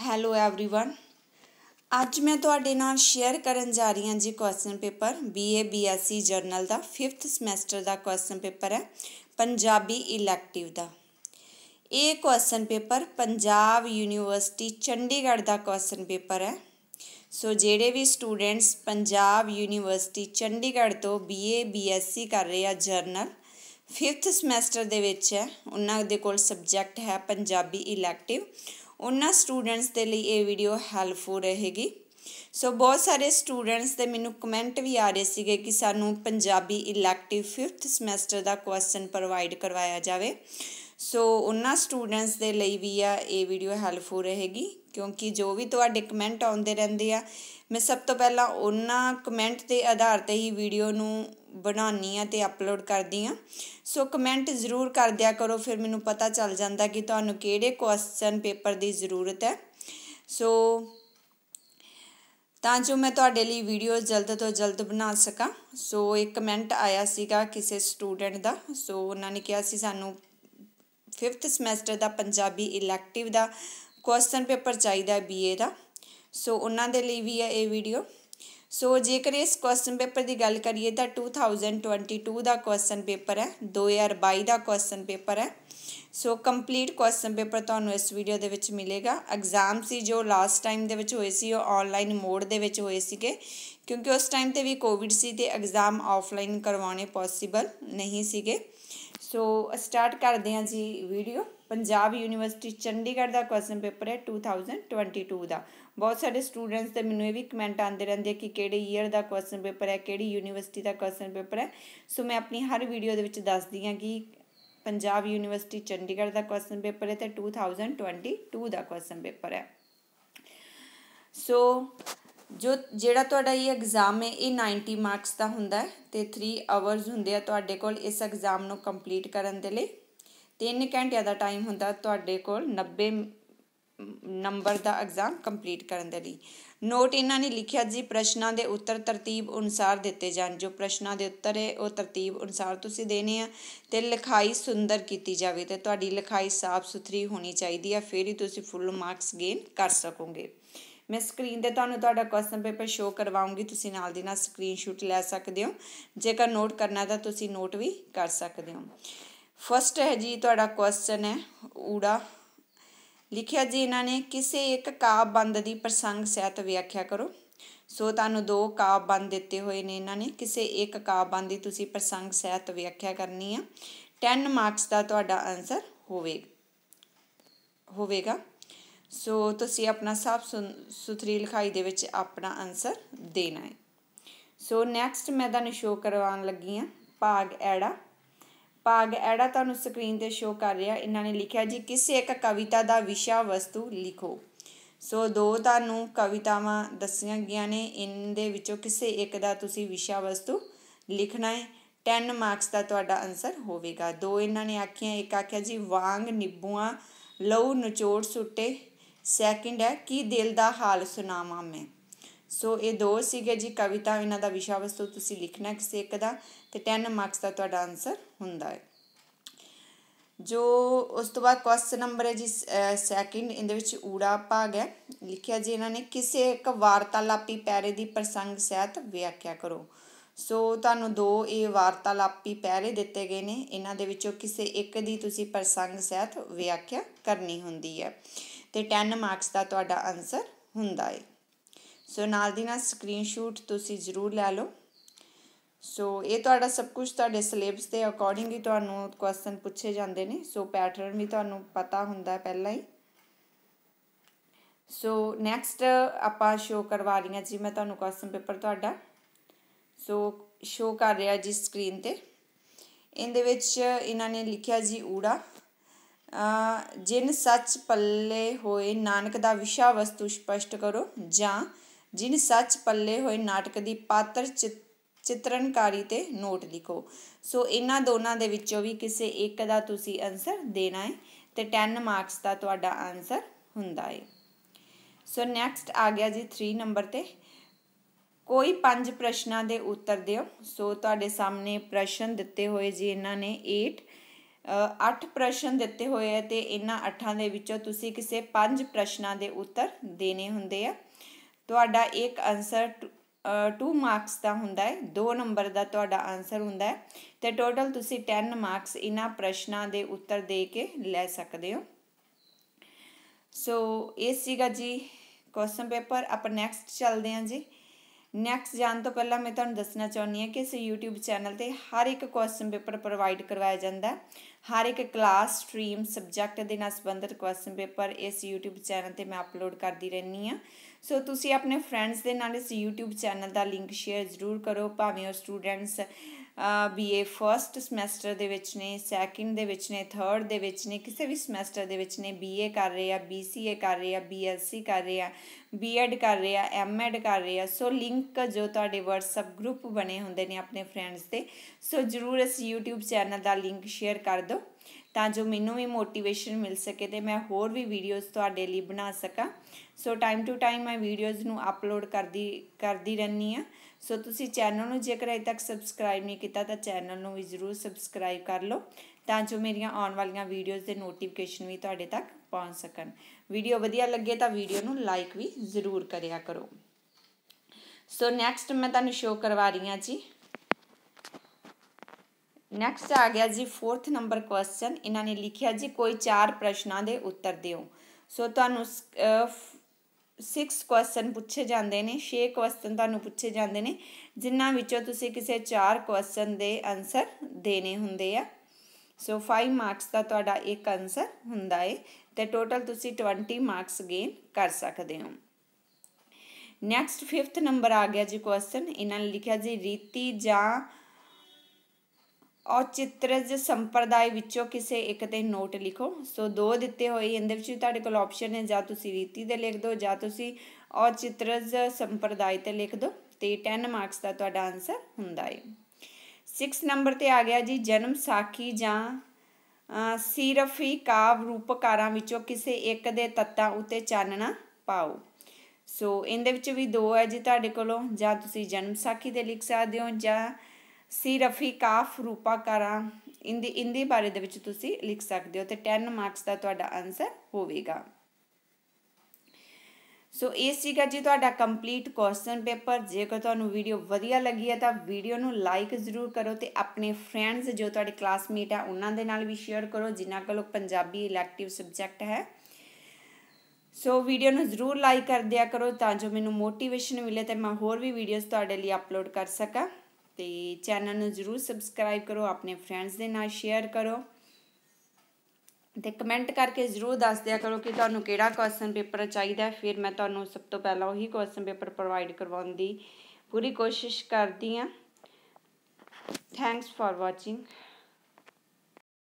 hello everyone ਅੱਜ ਮੈਂ ਤੁਹਾਡੇ ਨਾਲ ਸ਼ੇਅਰ ਕਰਨ ਜਾ ਰਹੀ ਹਾਂ ਜੀ question paper BA BSc general ਦਾ 5th ਸਮੈਸਟਰ ਦਾ ਕੁਐਸਚਨ ਪੇਪਰ ਹੈ ਪੰਜਾਬੀ ਇਲੈਕਟਿਵ ਦਾ ਇਹ question paper Punjab University Chandigarh ਦਾ ਕੁਐਸਚਨ ਪੇਪਰ ਹੈ ਸੋ ਜਿਹੜੇ ਵੀ ਸਟੂਡੈਂਟਸ ਪੰਜਾਬ ਯੂਨੀਵਰਸਿਟੀ ਚੰਡੀਗੜ੍ਹ ਤੋਂ ਬੀਏ ਬੀਐਸਸੀ e ਕਰ ਰਹੇ ਆ ਜਰਨਲ 5th ਸਮੈਸਟਰ ਦੇ ਵਿੱਚ ਹੈ ਉਹਨਾਂ ਦੇ ਕੋਲ ਸਬਜੈਕਟ ਹੈ ਪੰਜਾਬੀ ਇਲੈਕਟਿਵ ਉਹਨਾਂ ਸਟੂਡੈਂਟਸ ਦੇ ਲਈ ਇਹ ਵੀਡੀਓ ਹੈਲਪਫੁਲ ਰਹੇਗੀ ਸੋ ਬਹੁਤ ਸਾਰੇ ਸਟੂਡੈਂਟਸ ਦੇ ਮੈਨੂੰ ਕਮੈਂਟ ਵੀ ਆ ਰਹੇ ਸੀਗੇ ਕਿ ਸਾਨੂੰ ਪੰਜਾਬੀ ਇਲੈਕਟਿਵ 5th ਸਮੈਸਟਰ ਦਾ ਕੁਐਸਚਨ ਪ੍ਰੋਵਾਈਡ ਕਰਵਾਇਆ ਜਾਵੇ ਸੋ ਉਹਨਾਂ ਸਟੂਡੈਂਟਸ ਦੇ ਲਈ ਵੀ ਆ ਇਹ ਵੀਡੀਓ ਹੈਲਪਫੁਲ ਰਹੇਗੀ ਕਿਉਂਕਿ ਜੋ ਵੀ ਤੁਹਾਡੇ ਕਮੈਂਟ ਆਉਂਦੇ ਰਹਿੰਦੇ ਆ ਮੈਂ ਸਭ ਤੋਂ ਪਹਿਲਾਂ ਉਹਨਾਂ ਕਮੈਂਟ ਦੇ ਆਧਾਰ ਤੇ ਹੀ ਵੀਡੀਓ ਨੂੰ ਬਣਾਉਣੀ ਆ ਤੇ ਅਪਲੋਡ ਕਰਦੀ ਆ ਸੋ ਕਮੈਂਟ ਜ਼ਰੂਰ ਕਰ ਦਿਆ ਕਰੋ ਫਿਰ ਮੈਨੂੰ ਪਤਾ ਚੱਲ ਜਾਂਦਾ ਕਿ ਤੁਹਾਨੂੰ ਕਿਹੜੇ ਕੁਐਸਚਨ ਪੇਪਰ ਦੀ ਜ਼ਰੂਰਤ ਹੈ ਸੋ ਤਾਂ ਜੋ ਮੈਂ ਤੁਹਾਡੇ ਲਈ ਵੀਡੀਓ ਜਲਦ ਤੋਂ ਜਲਦ ਬਣਾ ਸਕਾਂ ਸੋ ਇੱਕ ਕਮੈਂਟ ਆਇਆ ਸੀਗਾ ਕਿਸੇ ਸਟੂਡੈਂਟ ਦਾ ਸੋ ਉਹਨਾਂ ਨੇ ਕਿਹਾ ਸੀ ਸਾਨੂੰ 5th ਸਮੈਸਟਰ ਦਾ ਪੰਜਾਬੀ ਇਲੈਕਟਿਵ ਦਾ ਕੁਐਸਚਨ ਪੇਪਰ ਚਾਹੀਦਾ ਹੈ ਬੀਏ ਦਾ ਸੋ ਉਹਨਾਂ ਦੇ ਲਈ ਵੀ ਹੈ ਇਹ ਵੀਡੀਓ ਸੋ ਜੇਕਰ ਇਸ ਕੁਐਸਚਨ ਪੇਪਰ ਦੀ ਗੱਲ ਕਰੀਏ ਤਾਂ 2022 ਦਾ ਕੁਐਸਚਨ ਪੇਪਰ ਹੈ 2022 ਦਾ ਕੁਐਸਚਨ ਪੇਪਰ ਹੈ ਸੋ ਕੰਪਲੀਟ ਕੁਐਸਚਨ ਪੇਪਰ ਤੁਹਾਨੂੰ ਇਸ ਵੀਡੀਓ ਦੇ ਵਿੱਚ ਮਿਲੇਗਾ ਐਗਜ਼ਾਮ ਸੀ ਜੋ ਲਾਸਟ ਟਾਈਮ ਦੇ ਵਿੱਚ ਹੋਏ ਸੀ ਉਹ ਆਨਲਾਈਨ ਮੋਡ ਦੇ ਵਿੱਚ ਹੋਏ ਸੀਗੇ ਕਿਉਂਕਿ ਉਸ ਟਾਈਮ ਤੇ ਵੀ ਕੋਵਿਡ ਸੀ ਤੇ ਐਗਜ਼ਾਮ ਆਫਲਾਈਨ ਕਰਵਾਉਣੇ ਪੋਸੀਬਲ ਨਹੀਂ ਸੀਗੇ ਸੋ ਸਟਾਰਟ ਕਰਦੇ ਹਾਂ ਜੀ ਵੀਡੀਓ ਪੰਜਾਬ ਯੂਨੀਵਰਸਿਟੀ ਚੰਡੀਗੜ੍ਹ ਦਾ ਕੁਐਸਚਨ ਪੇਪਰ ਹੈ 2022 ਦਾ ਬਹੁਤ ਸਾਰੇ ਸਟੂਡੈਂਟਸ ਤੇ ਮੈਨੂੰ ਇਹ ਵੀ ਕਮੈਂਟ ਆਉਂਦੇ ਰਹਿੰਦੇ ਆ ਕਿ ਕਿਹੜੇ ਈਅਰ ਦਾ ਕੁਐਸਚਨ ਪੇਪਰ ਹੈ ਕਿਹੜੀ ਯੂਨੀਵਰਸਿਟੀ ਦਾ ਕੁਐਸਚਨ ਪੇਪਰ ਹੈ ਸੋ ਮੈਂ ਆਪਣੀ ਹਰ ਵੀਡੀਓ ਦੇ ਵਿੱਚ ਦੱਸਦੀ ਆ ਕਿ ਪੰਜਾਬ ਯੂਨੀਵਰਸਿਟੀ ਚੰਡੀਗੜ੍ਹ ਦਾ ਕੁਐਸਚਨ ਪੇਪਰ ਹੈ ਤੇ 2022 ਦਾ ਕੁਐਸਚਨ ਪੇਪਰ ਹੈ ਸੋ ਜੋ ਜਿਹੜਾ ਤੁਹਾਡਾ ਇਹ ਐਗਜ਼ਾਮ ਹੈ ਇਹ 90 ਮਾਰਕਸ ਦਾ ਹੁੰਦਾ ਹੈ ਤੇ 3 ਆਵਰਸ ਹੁੰਦੇ ਆ ਤੁਹਾਡੇ ਕੋਲ ਇਸ ਐਗਜ਼ਾਮ ਨੂੰ ਕੰਪਲੀਟ ਕਰਨ ਦੇ ਲਈ 3 ਘੰਟਿਆਂ ਦਾ ਟਾਈਮ ਹੁੰਦਾ ਤੁਹਾਡੇ ਕੋਲ 90 ਨੰਬਰ ਦਾ ਐਗਜ਼ਾਮ ਕੰਪਲੀਟ ਕਰਨ ਦੇ ਲਈ ਨੋਟ ਇਹਨਾਂ ਨੇ ਲਿਖਿਆ ਜੀ ਪ੍ਰਸ਼ਨਾਂ ਦੇ ਉੱਤਰ ਤਰਤੀਬ ਅਨੁਸਾਰ ਦਿੱਤੇ ਜਾਣ ਜੋ ਪ੍ਰਸ਼ਨਾਂ ਦੇ ਉੱਤਰ ਹੈ ਉਹ ਤਰਤੀਬ ਅਨੁਸਾਰ ਤੁਸੀਂ ਦੇਣੇ ਆ ਤੇ ਲਿਖਾਈ ਸੁੰਦਰ ਕੀਤੀ ਜਾਵੇ ਤੇ ਤੁਹਾਡੀ ਲਿਖਾਈ ਸਾਫ਼ ਸੁਥਰੀ ਹੋਣੀ ਚਾਹੀਦੀ ਹੈ ਫਿਰ ਹੀ ਤੁਸੀਂ ਫੁੱਲ ਮਾਰਕਸ ਗੇਨ ਕਰ ਸਕੋਗੇ ਮੈਂ ਸਕਰੀਨ ਤੇ ਤੁਹਾਨੂੰ ਤੁਹਾਡਾ ਕੁਐਸਚਨ ਪੇਪਰ ਸ਼ੋਅ ਕਰਵਾਉਂਗੀ ਤੁਸੀਂ ਨਾਲ ਦੀ ਨਾਲ ਸਕਰੀਨਸ਼ਾਟ ਲੈ ਸਕਦੇ ਹੋ ਜੇਕਰ ਨੋਟ ਕਰਨਾ ਤਾਂ ਤੁਸੀਂ ਨੋਟ ਵੀ ਕਰ ਸਕਦੇ ਹੋ ਫਸਟ ਹੈ ਜੀ ਤੁਹਾਡਾ ਕੁਐਸਚਨ ਹੈ ਊੜਾ ਲਿਖਿਆ ਜੀ ਇਹਨਾਂ ਨੇ ਕਿਸੇ ਇੱਕ ਬੰਦ ਦੀ ਪ੍ਰਸੰਗ ਸਹਿਤ ਵਿਆਖਿਆ ਕਰੋ ਸੋ ਤੁਹਾਨੂੰ ਦੋ ਬੰਦ ਦਿੱਤੇ ਹੋਏ ਨੇ ਇਹਨਾਂ ਨੇ ਕਿਸੇ ਇੱਕ ਬੰਦ ਦੀ ਤੁਸੀਂ ਪ੍ਰਸੰਗ ਸਹਿਤ ਵਿਆਖਿਆ ਕਰਨੀ ਆ 10 ਮਾਰਕਸ ਦਾ ਤੁਹਾਡਾ ਆਨਸਰ ਹੋਵੇਗਾ ਹੋਵੇਗਾ ਸੋ ਤੁਸੀਂ ਆਪਣਾ ਸਾਫ ਸੁਥਰੀ ਲਿਖਾਈ ਦੇ ਵਿੱਚ ਆਪਣਾ ਆਨਸਰ ਦੇਣਾ ਹੈ ਸੋ ਨੈਕਸਟ ਮੈਂ ਤੁਹਾਨੂੰ ਸ਼ੋ ਕਰਵਾਉਣ ਲੱਗੀ ਆ ਭਾਗ ਐੜਾ ਭਾਗ ਐੜਾ ਤੁਹਾਨੂੰ ਸਕਰੀਨ ਤੇ ਸ਼ੋ ਕਰ ਰਿਹਾ ਇਹਨਾਂ ਨੇ ਲਿਖਿਆ ਜੀ ਕਿਸੇ ਇੱਕ ਕਵਿਤਾ ਦਾ ਵਿਸ਼ਾ ਵਸਤੂ ਲਿਖੋ ਸੋ ਦੋ ਤੁਹਾਨੂੰ ਕਵਿਤਾਵਾਂ ਦੱਸੀਆਂ ਗਈਆਂ ਨੇ ਇਨ ਦੇ ਵਿੱਚੋਂ ਕਿਸੇ ਇੱਕ ਦਾ ਤੁਸੀਂ ਵਿਸ਼ਾ ਵਸਤੂ ਲਿਖਣਾ ਹੈ 10 ਮਾਰਕਸ ਦਾ ਤੁਹਾਡਾ ਆਨਸਰ ਹੋਵੇਗਾ ਦੋ ਇਹਨਾਂ ਨੇ ਆਖੀਆਂ ਇੱਕ ਆਖਿਆ ਜੀ ਵਾਂਗ ਨਿੱਬੂਆਂ ਲਹੂ ਨਚੋੜ ਸੁੱਟੇ ਸੈਕਿੰਡ ਹੈ ਕੀ ਦਿਲ ਦਾ ਹਾਲ ਸੁਣਾਵਾਂ ਮੈਂ ਸੋ ਇਹ ਦੋ ਸੀਗੇ ਜੀ ਕਵਿਤਾ ਇਹਨਾਂ ਦਾ ਵਿਸ਼ਾ ਵਸਤੂ ਤੁਸੀਂ ਲਿਖਣਾ ਕਿਸੇ ਇੱਕ ਦਾ ਤੇ 10 ਮਾਰਕਸ ਦਾ ਤੁਹਾਡਾ ਆਨਸਰ ਹੁੰਦਾ ਹੈ ਜੋ ਉਸ ਤੋਂ ਬਾਅਦ ਕੁਐਸਚਨ ਨੰਬਰ ਹੈ ਜੀ ਸੈਕਿੰਡ ਇਹਦੇ ਵਿੱਚ ਊੜਾ ਭਾਗ ਹੈ ਲਿਖਿਆ ਜੀ ਇਹਨਾਂ ਨੇ ਕਿਸੇ ਇੱਕ ਵਾਰਤਾਲਾਪੀ ਪੈਰੇ ਦੀ ਪ੍ਰਸੰਗ ਸਹਿਤ ਵਿਆਖਿਆ ਕਰੋ ਸੋ ਤੁਹਾਨੂੰ ਦੋ ਇਹ ਵਾਰਤਾਲਾਪੀ ਪੈਰੇ ਦਿੱਤੇ ਗਏ ਨੇ ਇਹਨਾਂ ਦੇ ਵਿੱਚੋਂ ਕਿਸੇ ਇੱਕ ਦੀ ਤੁਸੀਂ ਪ੍ਰਸੰਗ ਸਹਿਤ ਵਿਆਖਿਆ ਕਰਨੀ ਹੁੰਦੀ ਹੈ ਤੇ 10 ਮਾਰਕਸ ਦਾ ਤੁਹਾਡਾ ਆਨਸਰ ਹੁੰਦਾ ਹੈ ਸੋ ਨਾਲ ਦੀ ਨਾਲ ਸਕਰੀਨਸ਼ਾਟ ਤੁਸੀਂ ਜ਼ਰੂਰ ਲੈ ਲਓ ਸੋ ਇਹ ਤੁਹਾਡਾ ਸਭ ਕੁਝ ਤੁਹਾਡੇ ਸਿਲੇਬਸ ਦੇ ਅਕੋਰਡਿੰਗ ਹੀ ਤੁਹਾਨੂੰ ਕੁਐਸਚਨ ਪੁੱਛੇ ਜਾਂਦੇ ਨੇ ਸੋ ਪੈਟਰਨ ਵੀ ਤੁਹਾਨੂੰ ਪਤਾ ਹੁੰਦਾ ਪਹਿਲਾਂ ਹੀ ਸੋ ਨੈਕਸਟ ਆਪਾਂ ਸ਼ੋ ਕਰਵਾ ਲਈਆਂ ਜੀ ਮੈਂ ਤੁਹਾਨੂੰ ਕੁਐਸਚਨ ਪੇਪਰ ਤੁਹਾਡਾ ਸੋ ਸ਼ੋ ਕਰ ਰਿਹਾ ਜੀ ਸਕਰੀਨ ਤੇ ਇਹਦੇ ਵਿੱਚ ਇਹਨਾਂ ਨੇ ਲਿਖਿਆ ਜੀ ਊੜਾ ਜਿਨ ਸੱਚ ਪੱਲੇ ਹੋਏ ਨਾਨਕ ਦਾ ਵਿਸ਼ਾ ਵਸਤੂ ਸਪਸ਼ਟ ਕਰੋ ਜਾਂ ਜਿਨ ਸੱਚ ਪੱਲੇ ਹੋਏ ਨਾਟਕ ਦੀ ਪਾਤਰ ਚਿਤਰਨਕਾਰੀ ਤੇ ਨੋਟ ਲਿਖੋ ਸੋ ਇਹਨਾਂ ਦੋਨਾਂ ਦੇ ਵਿੱਚੋਂ ਵੀ ਕਿਸੇ ਇੱਕ ਦਾ ਤੁਸੀਂ ਆਨਸਰ ਦੇਣਾ ਹੈ ਤੇ 10 ਮਾਰਕਸ ਦਾ ਤੁਹਾਡਾ ਆਨਸਰ ਹੁੰਦਾ ਹੈ ਸੋ ਨੈਕਸਟ ਆ ਗਿਆ ਜੀ 3 ਨੰਬਰ ਤੇ ਕੋਈ ਪੰਜ ਪ੍ਰਸ਼ਨਾਂ ਦੇ ਉੱਤਰ ਦਿਓ ਸੋ ਤੁਹਾਡੇ ਸਾਹਮਣੇ ਪ੍ਰਸ਼ਨ ਦਿੱਤੇ ਹੋਏ ਜੀ ਇਹਨਾਂ ਨੇ 8 8 ਪ੍ਰਸ਼ਨ ਦਿੱਤੇ ਹੋਏ ਹੈ ਤੇ ਇਹਨਾਂ 8ਾਂ ਦੇ ਵਿੱਚੋਂ ਤੁਸੀਂ ਕਿਸੇ ਪੰਜ ਪ੍ਰਸ਼ਨਾਂ ਦੇ ਉੱਤਰ ਦੇਣੇ ਹੁੰਦੇ ਆ ਤੁਹਾਡਾ ਇੱਕ ਆਨਸਰ 2 ਮਾਰਕਸ ਦਾ ਹੁੰਦਾ ਹੈ 2 ਨੰਬਰ ਦਾ ਤੁਹਾਡਾ ਆਨਸਰ ਹੁੰਦਾ ਹੈ ਤੇ ਟੋਟਲ ਤੁਸੀਂ 10 ਮਾਰਕਸ ਇਹਨਾਂ ਪ੍ਰਸ਼ਨਾਂ ਦੇ ਉੱਤਰ ਦੇ ਕੇ ਲੈ ਸਕਦੇ ਹੋ ਸੋ ਇਹ ਸੀਗਾ ਜੀ ਕੁਐਸਚਨ ਪੇਪਰ ਆਪਾਂ ਨੈਕਸਟ ਚੱਲਦੇ ਹਾਂ ਜੀ ਨੈਕਸਟ ਜਾਣ ਤੋਂ ਪਹਿਲਾਂ ਮੈਂ ਤੁਹਾਨੂੰ ਦੱਸਣਾ ਚਾਹੁੰਦੀ ਹਾਂ ਕਿ ਇਸ YouTube ਚੈਨਲ ਤੇ ਹਰ ਇੱਕ ਕੁਐਸਚਨ ਪੇਪਰ ਪ੍ਰੋਵਾਈਡ ਕਰਵਾਇਆ ਜਾਂਦਾ ਹੈ ਹਰ ਇੱਕ ਕਲਾਸ ਸਟ੍ਰੀਮ ਸਬਜੈਕਟ ਦੇ ਨਾਲ ਸੰਬੰਧਿਤ ਕੁਐਸਚਨ ਪੇਪਰ ਇਸ YouTube ਚੈਨਲ ਤੇ ਮੈਂ ਅਪਲੋਡ ਕਰਦੀ ਰਹਿਣੀ ਆ ਸੋ ਤੁਸੀਂ ਆਪਣੇ ਫਰੈਂਡਸ ਦੇ ਨਾਲ ਇਸ YouTube ਚੈਨਲ ਦਾ ਲਿੰਕ ਸ਼ੇਅਰ ਜ਼ਰੂਰ ਕਰੋ ਭਾਵੇਂ ਉਹ ਸਟੂਡੈਂਟਸ ਬੀਏ ਫਰਸਟ ਸਮੈਸਟਰ ਦੇ ਵਿੱਚ ਨੇ ਸੈਕਿੰਡ ਦੇ ਵਿੱਚ ਨੇ ਥਰਡ ਦੇ ਵਿੱਚ ਨੇ ਕਿਸੇ ਵੀ ਸਮੈਸਟਰ ਦੇ ਵਿੱਚ ਨੇ ਬੀਏ ਕਰ ਰਹੇ ਆ ਬੀਸੀਏ ਕਰ ਰਹੇ ਆ ਬੀਐਸਸੀ ਕਰ ਰਹੇ ਆ ਬੀਐਡ ਕਰ ਰਹੇ ਆ ਐਮਐਡ ਕਰ ਰਹੇ ਆ ਸੋ ਲਿੰਕ ਜੋ ਤੁਹਾਡੇ WhatsApp ਗਰੁੱਪ ਬਣੇ ਹੁੰਦੇ ਨੇ ਆਪਣੇ ਫਰੈਂਡਸ ਦੇ ਸੋ ਜਰੂਰ ਇਸ YouTube ਚੈਨਲ ਦਾ ਲਿੰਕ ਸ਼ੇਅਰ ਕਰ ਦਿਓ ਤਾਂ ਜੋ ਮੈਨੂੰ ਵੀ ਮੋਟੀਵੇਸ਼ਨ ਮਿਲ ਸਕੇ ਤੇ ਮੈਂ ਹੋਰ ਵੀ ਵੀਡੀਓਜ਼ ਤੁਹਾਡੇ ਲਈ ਬਣਾ ਸਕਾਂ ਸੋ ਟਾਈਮ ਟੂ ਟਾਈਮ ਮੈਂ ਵੀਡੀਓਜ਼ ਨੂੰ ਅਪਲੋਡ ਕਰਦੀ ਕਰਦੀ ਰਹਿਣੀ ਆ ਸੋ ਤੁਸੀਂ ਚੈਨਲ ਨੂੰ ਜੇਕਰ ਅਜੇ ਤੱਕ ਸਬਸਕ੍ਰਾਈਬ ਨਹੀਂ ਕੀਤਾ ਤਾਂ ਚੈਨਲ ਨੂੰ ਵੀ ਜ਼ਰੂਰ ਸਬਸਕ੍ਰਾਈਬ ਕਰ ਲਓ ਤਾਂ ਜੋ ਮੇਰੀਆਂ ਆਉਣ ਵਾਲੀਆਂ ਵੀਡੀਓਜ਼ ਦੇ ਨੋਟੀਫਿਕੇਸ਼ਨ ਵੀ ਤੁਹਾਡੇ ਤੱਕ ਪਹੁੰਚ ਸਕਣ ਵੀਡੀਓ ਵਧੀਆ ਲੱਗੇ ਤਾਂ ਵੀਡੀਓ ਨੂੰ ਲਾਈਕ ਵੀ ਜ਼ਰੂਰ ਕਰਿਆ ਕਰੋ ਸੋ ਨੈਕਸਟ ਮੈਂ ਤੁਹਾਨੂੰ ਸ਼ੋ ਕਰਵਾ ਰਹੀ ਹਾਂ ਜੀ ਨੈਕਸਟ ਆ ਗਿਆ ਜੀ 4th ਨੰਬਰ ਕੁਐਸਚਨ ਇਹਨਾਂ ਨੇ ਲਿਖਿਆ ਜੀ ਕੋਈ ਚਾਰ ਪ੍ਰਸ਼ਨਾਂ ਦੇ ਉੱਤਰ ਦਿਓ ਸੋ ਤੁਹਾਨੂੰ 6 ਕੁਐਸਚਨ ਪੁੱਛੇ ਜਾਂਦੇ ਨੇ 6 ਕੁਐਸਚਨ ਤੁਹਾਨੂੰ ਪੁੱਛੇ ਜਾਂਦੇ ਨੇ ਜਿਨ੍ਹਾਂ ਵਿੱਚੋਂ ਤੁਸੀਂ ਕਿਸੇ ਚਾਰ ਕੁਐਸਚਨ ਦੇ ਆਨਸਰ ਦੇਣੇ ਹੁੰਦੇ ਆ ਸੋ 5 ਮਾਰਕਸ ਦਾ ਤੁਹਾਡਾ ਇੱਕ ਆਨਸਰ ਹੁੰਦਾ ਹੈ ਤੇ ਟੋਟਲ ਤੁਸੀਂ 20 ਮਾਰਕਸ ਗੇਨ ਕਰ ਸਕਦੇ ਹੋ ਨੈਕਸਟ 5th ਨੰਬਰ ਆ ਗਿਆ ਜੀ ਕੁਐਸਚਨ ਇਹਨਾਂ ਨੇ ਲਿਖਿਆ ਜੀ ਰੀਤੀ ਜਾਂ ਔਚਿਤਰਜ ਸੰਪਰਦਾਇ ਵਿੱਚੋਂ ਕਿਸੇ ਇੱਕ ਤੇ ਨੋਟ ਲਿਖੋ ਸੋ ਦੋ ਦਿੱਤੇ ਹੋਏ ਇਹਦੇ ਵਿੱਚ ਤੁਹਾਡੇ ਕੋਲ ਆਪਸ਼ਨ ਹੈ ਜਾਂ ਤੁਸੀਂ ਰੀਤੀ ਦੇ ਲਿਖ ਦਿਓ ਜਾਂ ਤੁਸੀਂ ਔਚਿਤਰਜ ਸੰਪਰਦਾਇ ਤੇ ਲਿਖ ਦਿਓ ਤੇ 10 ਮਾਰਕਸ ਦਾ ਤੁਹਾਡਾ ਆਨਸਰ ਹੁੰਦਾ ਹੈ 6 ਨੰਬਰ ਤੇ ਆ ਗਿਆ ਜੀ ਜਨਮ ਸਾਖੀ ਜਾਂ ਸਿਰਫੀ ਕਾਵ ਰੂਪਕਾਰਾਂ ਵਿੱਚੋਂ ਕਿਸੇ ਇੱਕ ਦੇ ਤੱਤਾਂ ਉੱਤੇ ਚਾਨਣਾ ਪਾਓ ਸੋ ਇਹਦੇ ਵਿੱਚ ਵੀ ਦੋ ਹੈ ਜੀ ਤੁਹਾਡੇ ਕੋਲੋਂ ਜਾਂ ਤੁਸੀਂ ਜਨਮ ਸਾਖੀ ਦੇ ਲਿਖ ਸਕਦੇ ਹੋ ਜਾਂ ਸੀ ਰਫੀ ਕਾਫ ਰੂਪਾ ਕਰਾਂ ਇੰਦੀ ਇੰਦੀ ਬਾਰੇ ਦੇ ਵਿੱਚ ਤੁਸੀਂ ਲਿਖ ਸਕਦੇ ਹੋ ਤੇ 10 ਮਾਰਕਸ ਦਾ ਤੁਹਾਡਾ ਆਨਸਰ ਹੋਵੇਗਾ ਸੋ ਇਹ ਸੀਗਾ ਜੀ ਤੁਹਾਡਾ ਕੰਪਲੀਟ ਕੁਐਸਚਨ ਪੇਪਰ ਜੇਕਰ ਤੁਹਾਨੂੰ ਵੀਡੀਓ ਵਧੀਆ ਲੱਗੀ ਹੈ ਤਾਂ ਵੀਡੀਓ ਨੂੰ ਲਾਈਕ ਜ਼ਰੂਰ ਕਰੋ ਤੇ ਆਪਣੇ ਫਰੈਂਡਸ ਜੋ ਤੁਹਾਡੇ ਕਲਾਸਮੇਟ ਆ ਉਹਨਾਂ ਦੇ ਨਾਲ ਵੀ ਸ਼ੇਅਰ ਕਰੋ ਜਿਨ੍ਹਾਂ ਕੋਲ ਪੰਜਾਬੀ ਇਲੈਕਟਿਵ ਸਬਜੈਕਟ ਹੈ ਸੋ ਵੀਡੀਓ ਨੂੰ ਜ਼ਰੂਰ ਲਾਈਕ ਕਰ ਦਿਆ ਕਰੋ ਤਾਂ ਜੋ ਮੈਨੂੰ ਮੋਟੀਵੇਸ਼ਨ ਮਿਲੇ ਤੇ ਮੈਂ ਹੋਰ ਵੀ ਵੀਡੀਓਜ਼ ਤੁਹਾਡੇ ਲਈ ਅਪਲੋਡ ਕਰ ਸਕਾਂ ਤੇ ਚੈਨਲ ਨੂੰ ਜ਼ਰੂਰ ਸਬਸਕ੍ਰਾਈਬ ਕਰੋ ਆਪਣੇ ਫਰੈਂਡਸ ਦੇ ਨਾਲ ਸ਼ੇਅਰ ਕਰੋ ਤੇ ਕਮੈਂਟ ਕਰਕੇ ਜ਼ਰੂਰ ਦੱਸ ਦਿਆ ਕਰੋ ਕਿ ਤੁਹਾਨੂੰ ਕਿਹੜਾ ਕੁਐਸਚਨ ਪੇਪਰ ਚਾਹੀਦਾ ਫਿਰ ਮੈਂ ਤੁਹਾਨੂੰ ਸਭ ਤੋਂ ਪਹਿਲਾਂ ਉਹੀ ਕੁਐਸਚਨ ਪੇਪਰ ਪ੍ਰੋਵਾਈਡ ਕਰਵਾਉਣ ਦੀ ਪੂਰੀ ਕੋਸ਼ਿਸ਼ ਕਰਦੀ ਆ ਥੈਂਕਸ ਫਾਰ ਵਾਚਿੰਗ